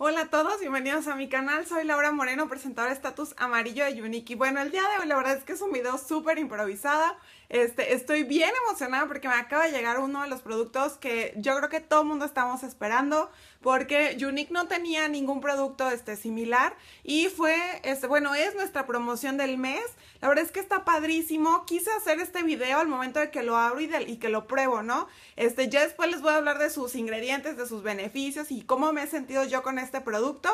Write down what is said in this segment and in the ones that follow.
Hola a todos, bienvenidos a mi canal. Soy Laura Moreno, presentadora de Estatus Amarillo de Unique. Y bueno, el día de hoy la verdad es que es un video súper improvisado. Este, estoy bien emocionada porque me acaba de llegar uno de los productos que yo creo que todo el mundo estamos esperando porque Unique no tenía ningún producto este, similar y fue, este, bueno, es nuestra promoción del mes. La verdad es que está padrísimo. Quise hacer este video al momento de que lo abro y, y que lo pruebo, ¿no? Este, ya después les voy a hablar de sus ingredientes, de sus beneficios y cómo me he sentido yo con este este producto.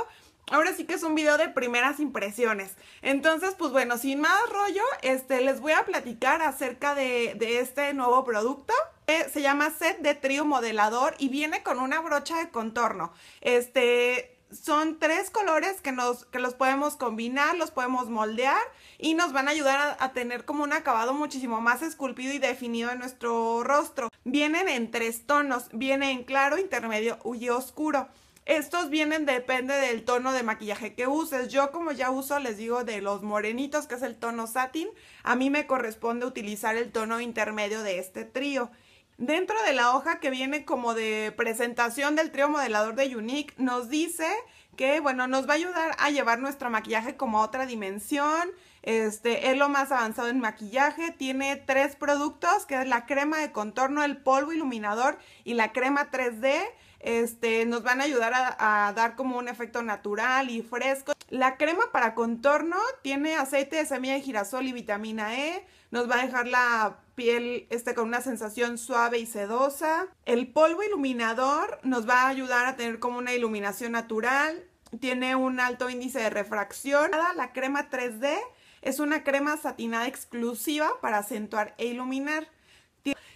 Ahora sí que es un video de primeras impresiones. Entonces, pues bueno, sin más rollo, este, les voy a platicar acerca de, este nuevo producto. Eh, se llama set de trío modelador y viene con una brocha de contorno. Este, son tres colores que, nos, que los podemos combinar, los podemos moldear y nos van a ayudar a, tener como un acabado muchísimo más esculpido y definido en nuestro rostro. Vienen en tres tonos, viene en claro, intermedio y oscuro. Estos vienen, depende del tono de maquillaje que uses. Yo como ya uso, les digo, de los morenitos, que es el tono satin, a mí me corresponde utilizar el tono intermedio de este trío. Dentro de la hoja que viene como de presentación del trío modelador de Unique, nos dice que, bueno, nos va a ayudar a llevar nuestro maquillaje como a otra dimensión. Este, es lo más avanzado en maquillaje. Tiene tres productos, que es la crema de contorno, el polvo iluminador y la crema 3D este, nos van a ayudar a, dar como un efecto natural y fresco. La crema para contorno tiene aceite de semilla de girasol y vitamina E. Nos va a dejar la piel este, con una sensación suave y sedosa. El polvo iluminador nos va a ayudar a tener como una iluminación natural. Tiene un alto índice de refracción. La crema 3D es una crema satinada exclusiva para acentuar e iluminar.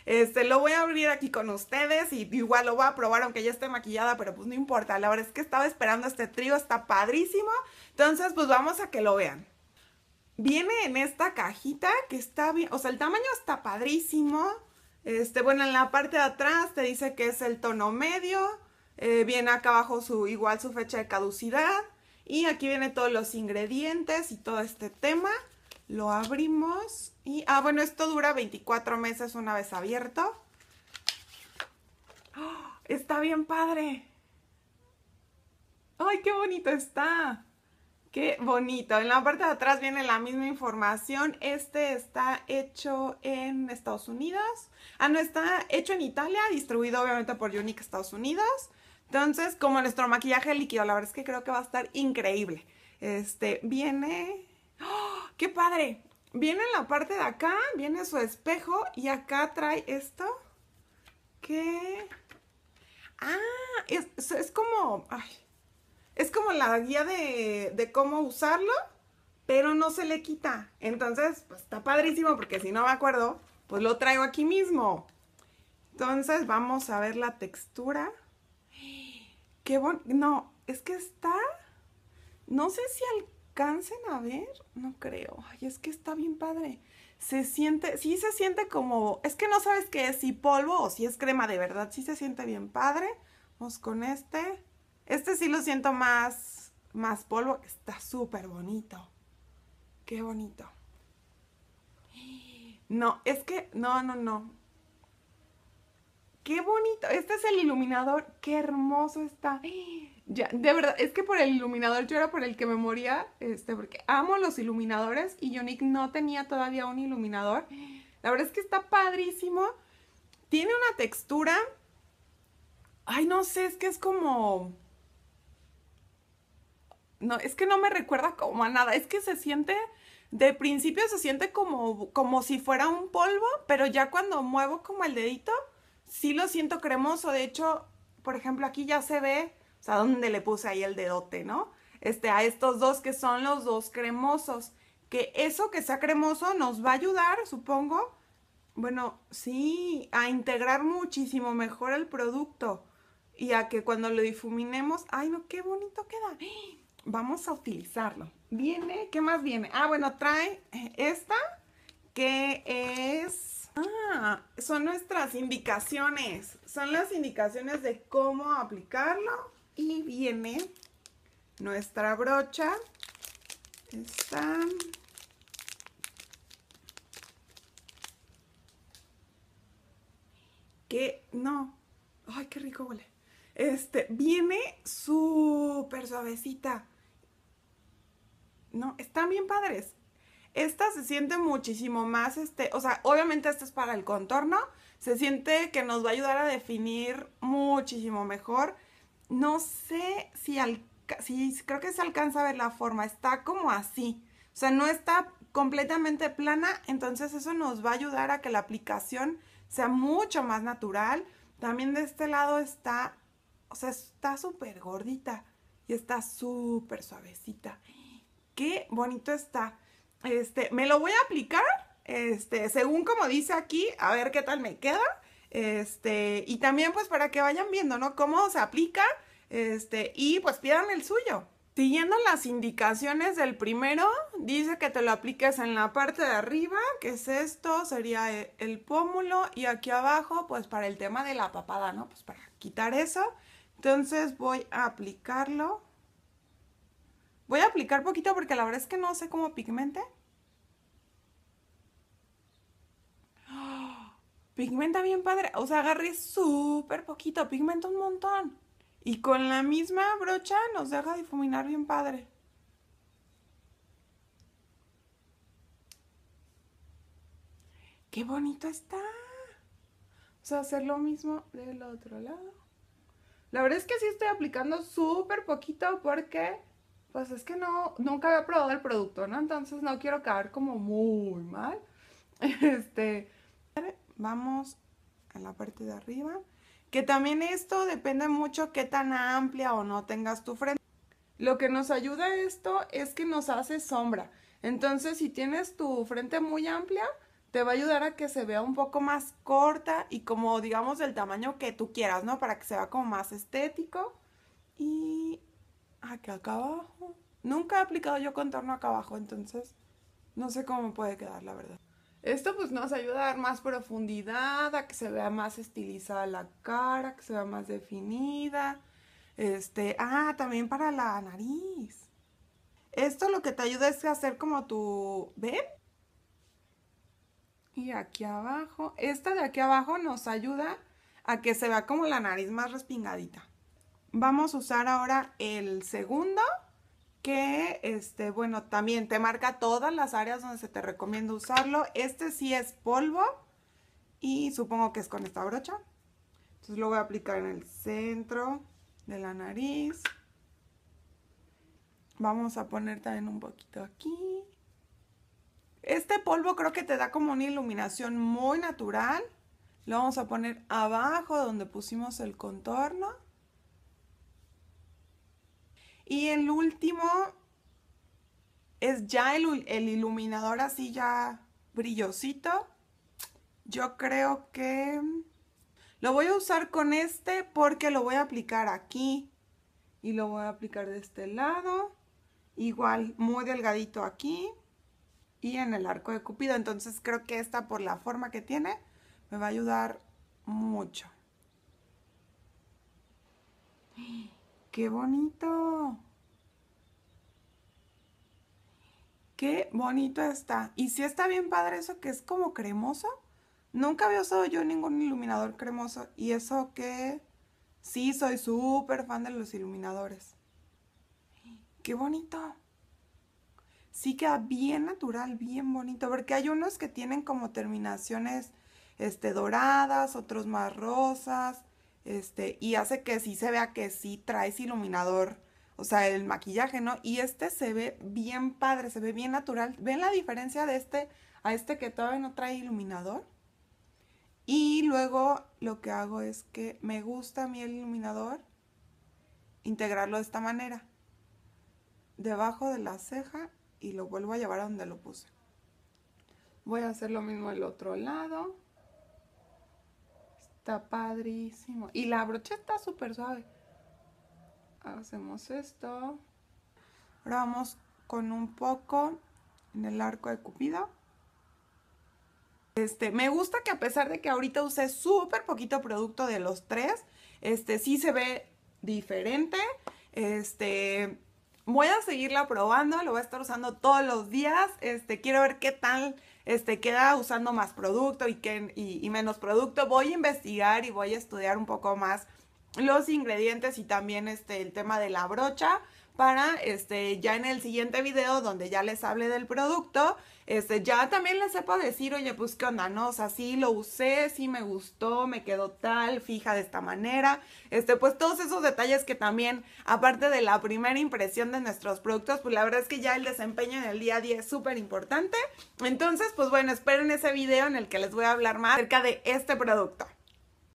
Este, lo voy a abrir aquí con ustedes y igual lo voy a probar aunque ya esté maquillada, pero pues no importa. La verdad es que estaba esperando este trío, está padrísimo. Entonces, pues vamos a que lo vean. Viene en esta cajita que está bien, o sea, el tamaño está padrísimo. Este, bueno, en la parte de atrás te dice que es el tono medio. Eh, viene acá abajo su, igual su fecha de caducidad. Y aquí viene todos los ingredientes y todo este tema. Lo abrimos y... Ah, bueno, esto dura 24 meses una vez abierto. ¡Oh! Está bien padre. ¡Ay, qué bonito está! ¡Qué bonito! En la parte de atrás viene la misma información. Este está hecho en Estados Unidos. Ah, no, está hecho en Italia, distribuido obviamente por Unique Estados Unidos. Entonces, como nuestro maquillaje líquido, la verdad es que creo que va a estar increíble. Este, viene ¡Oh! ¡Qué padre! Viene en la parte de acá, viene su espejo y acá trae esto. ¿Qué? Ah, es, como... es como la guía de, de cómo usarlo, pero no se le quita. Entonces, pues está padrísimo porque si no me acuerdo, pues lo traigo aquí mismo. Entonces vamos a ver la textura. Qué bon... No, es que está... No sé si al alcancen a ver, no creo. Ay, es que está bien padre. Se siente, sí se siente como, es que no sabes qué es, si polvo o si es crema de verdad, sí se siente bien padre. Vamos con este. Este sí lo siento más, más polvo, está súper bonito. Qué bonito. No, es que, no, no, no qué bonito. Este es el iluminador, qué hermoso está. Ya, de verdad, es que por el iluminador yo era por el que me moría, este, porque amo los iluminadores y Yonick no tenía todavía un iluminador. La verdad es que está padrísimo. Tiene una textura. Ay, no sé, es que es como. No, es que no me recuerda como a nada. Es que se siente. De principio se siente como, como si fuera un polvo, pero ya cuando muevo como el dedito, sí lo siento cremoso. De hecho, por ejemplo, aquí ya se ve, o sea, ¿dónde le puse ahí el dedote, ¿no? Este, a estos dos que son los dos cremosos. Que eso que sea cremoso nos va a ayudar, supongo, bueno, sí, a integrar muchísimo mejor el producto y a que cuando lo difuminemos, ay no, qué bonito queda. Vamos a utilizarlo. Viene, ¿qué más viene? Ah, bueno, trae esta que es Ah, son nuestras indicaciones. Son las indicaciones de cómo aplicarlo. Y viene nuestra brocha. Que no. Ay, qué rico huele. Este, viene súper suavecita. No, están bien padres. Esta se siente muchísimo más, este, o sea, obviamente esta es para el contorno, se siente que nos va a ayudar a definir muchísimo mejor. No sé si, si creo que se alcanza a ver la forma, está como así, o sea, no está completamente plana, entonces eso nos va a ayudar a que la aplicación sea mucho más natural. También de este lado está, o sea, está súper gordita y está súper suavecita. Qué bonito está. Este, me lo voy a aplicar, este, según como dice aquí, a ver qué tal me queda. Este, y también pues para que vayan viendo, ¿no? Cómo se aplica, este, y pues pidan el suyo. Siguiendo las indicaciones del primero, dice que te lo apliques en la parte de arriba, que es esto, sería el, el pómulo, y aquí abajo, pues para el tema de la papada, ¿no? Pues para quitar eso. Entonces voy a aplicarlo Voy a aplicar poquito porque la verdad es que no sé cómo pigmente. Pigmenta bien padre. O sea, agarré súper poquito. Pigmenta un montón. Y con la misma brocha nos deja difuminar bien padre. ¡Qué bonito está! O sea, hacer lo mismo del otro lado. La verdad es que sí estoy aplicando súper poquito porque pues es que no, nunca había probado el producto, ¿no? Entonces no quiero caer como muy mal. Este, vamos a la parte de arriba. Que también esto depende mucho qué tan amplia o no tengas tu frente. Lo que nos ayuda esto es que nos hace sombra. Entonces, si tienes tu frente muy amplia, te va a ayudar a que se vea un poco más corta y como digamos del tamaño que tú quieras, ¿no? Para que se vea como más estético. Y aquí ah, acá abajo. Nunca he aplicado yo contorno acá abajo, entonces no sé cómo me puede quedar, la verdad. Esto pues nos ayuda a dar más profundidad, a que se vea más estilizada la cara, que se vea más definida. Este, ah, también para la nariz. Esto lo que te ayuda es hacer como tu, ve Y aquí abajo, esta de aquí abajo nos ayuda a que se vea como la nariz más respingadita vamos a usar ahora el segundo que este bueno también te marca todas las áreas donde se te recomienda usarlo este sí es polvo y supongo que es con esta brocha entonces lo voy a aplicar en el centro de la nariz vamos a poner también un poquito aquí este polvo creo que te da como una iluminación muy natural lo vamos a poner abajo donde pusimos el contorno y el último es ya el, iluminador así ya brillosito. Yo creo que lo voy a usar con este porque lo voy a aplicar aquí. Y lo voy a aplicar de este lado. Igual, muy delgadito aquí. Y en el arco de Cupido. Entonces creo que esta por la forma que tiene me va a ayudar mucho. ¡Qué bonito! ¡Qué bonito está! Y sí está bien padre eso que es como cremoso. Nunca había usado yo ningún iluminador cremoso. Y eso que sí, soy súper fan de los iluminadores. ¡Qué bonito! Sí queda bien natural, bien bonito. Porque hay unos que tienen como terminaciones este, doradas, otros más rosas este, y hace que sí se vea que sí traes iluminador, o sea, el maquillaje, ¿no? Y este se ve bien padre, se ve bien natural. ¿Ven la diferencia de este a este que todavía no trae iluminador? Y luego lo que hago es que me gusta a mí el iluminador integrarlo de esta manera. Debajo de la ceja y lo vuelvo a llevar a donde lo puse. Voy a hacer lo mismo el otro lado. Está padrísimo. Y la brocheta está súper suave. Hacemos esto. Ahora vamos con un poco en el arco de Cupido. Este, me gusta que a pesar de que ahorita usé súper poquito producto de los tres, este sí se ve diferente. Este, voy a seguirla probando, lo voy a estar usando todos los días. Este, quiero ver qué tal este, queda usando más producto y, que, menos producto. Voy a investigar y voy a estudiar un poco más los ingredientes y también este, el tema de la brocha para este, ya en el siguiente video donde ya les hable del producto, este, ya también les sepa decir, oye, pues qué onda, ¿no? O sea, lo usé, sí me gustó, me quedó tal, fija de esta manera, este, pues todos esos detalles que también, aparte de la primera impresión de nuestros productos, pues la verdad es que ya el desempeño en el día a día es súper importante. Entonces, pues bueno, esperen ese video en el que les voy a hablar más acerca de este producto.